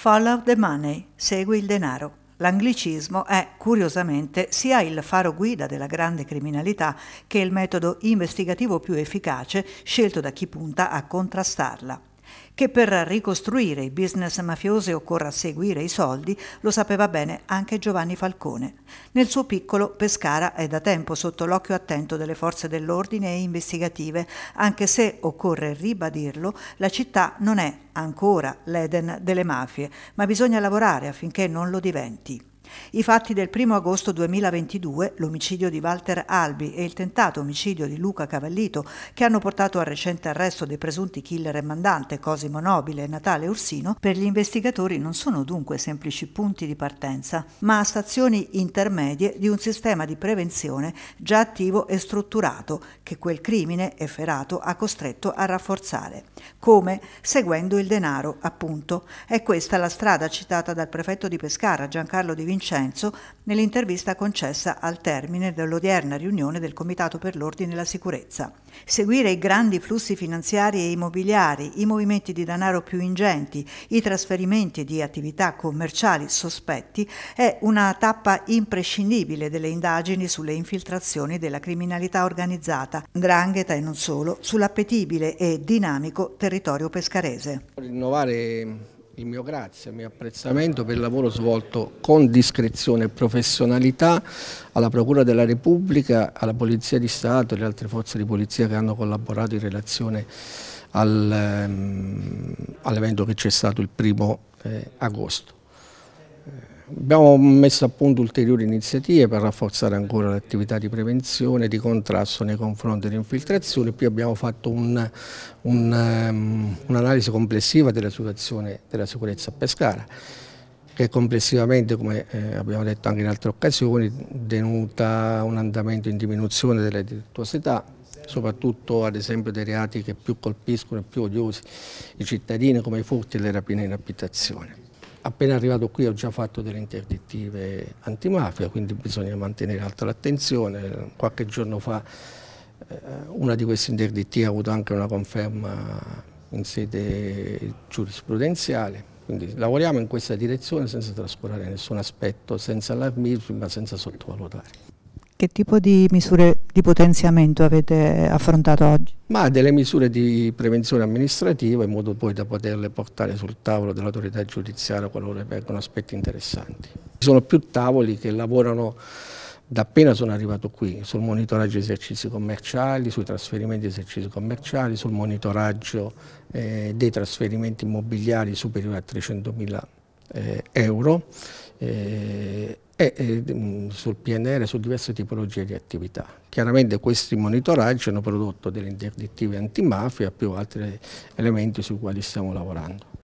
Follow the money, segui il denaro. L'anglicismo è, curiosamente, sia il faro guida della grande criminalità che il metodo investigativo più efficace scelto da chi punta a contrastarla. Che per ricostruire i business mafiosi occorra seguire i soldi lo sapeva bene anche Giovanni Falcone. Nel suo piccolo Pescara è da tempo sotto l'occhio attento delle forze dell'ordine e investigative, anche se, occorre ribadirlo, la città non è ancora l'Eden delle mafie, ma bisogna lavorare affinché non lo diventi. I fatti del 1 agosto 2022, l'omicidio di Walter Albi e il tentato omicidio di Luca Cavallito, che hanno portato al recente arresto dei presunti killer e mandante Cosimo Nobile e Natale Ursino, per gli investigatori non sono dunque semplici punti di partenza, ma stazioni intermedie di un sistema di prevenzione già attivo e strutturato che quel crimine efferato ha costretto a rafforzare. Come? Seguendo il denaro, appunto. È questa la strada citata dal prefetto di Pescara Giancarlo Di Vincenzo Vincenzo nell'intervista concessa al termine dell'odierna riunione del Comitato per l'Ordine e la Sicurezza. Seguire i grandi flussi finanziari e immobiliari, i movimenti di denaro più ingenti, i trasferimenti di attività commerciali sospetti è una tappa imprescindibile delle indagini sulle infiltrazioni della criminalità organizzata, drangheta e non solo, sull'appetibile e dinamico territorio pescarese. Rinnovare il mio grazie, il mio apprezzamento per il lavoro svolto con discrezione e professionalità alla Procura della Repubblica, alla Polizia di Stato e alle altre forze di polizia che hanno collaborato in relazione al, um, all'evento che c'è stato il primo eh, agosto. Eh, Abbiamo messo a punto ulteriori iniziative per rafforzare ancora l'attività di prevenzione e di contrasto nei confronti delle infiltrazioni, Qui abbiamo fatto ehm, un'analisi un, um, un complessiva della situazione della sicurezza a Pescara che complessivamente, come eh, abbiamo detto anche in altre occasioni, denuta un andamento in diminuzione della delittuosità, soprattutto ad esempio dei reati che più colpiscono e più odiosi i cittadini come i furti e le rapine in abitazione. Appena arrivato qui ho già fatto delle interdittive antimafia, quindi bisogna mantenere alta l'attenzione. Qualche giorno fa eh, una di queste interdittive ha avuto anche una conferma in sede giurisprudenziale. Quindi lavoriamo in questa direzione senza trascurare nessun aspetto, senza allarmirsi ma senza sottovalutare. Che tipo di misure di potenziamento avete affrontato oggi? Ma delle misure di prevenzione amministrativa in modo poi da poterle portare sul tavolo dell'autorità giudiziaria qualora vengono aspetti interessanti. Ci sono più tavoli che lavorano da appena sono arrivato qui, sul monitoraggio di esercizi commerciali, sui trasferimenti di esercizi commerciali, sul monitoraggio eh, dei trasferimenti immobiliari superiori a 300.000 eh, euro. Eh, e mm, sul PNR su diverse tipologie di attività. Chiaramente questi monitoraggi hanno prodotto delle interdittive antimafia più altri elementi sui quali stiamo lavorando.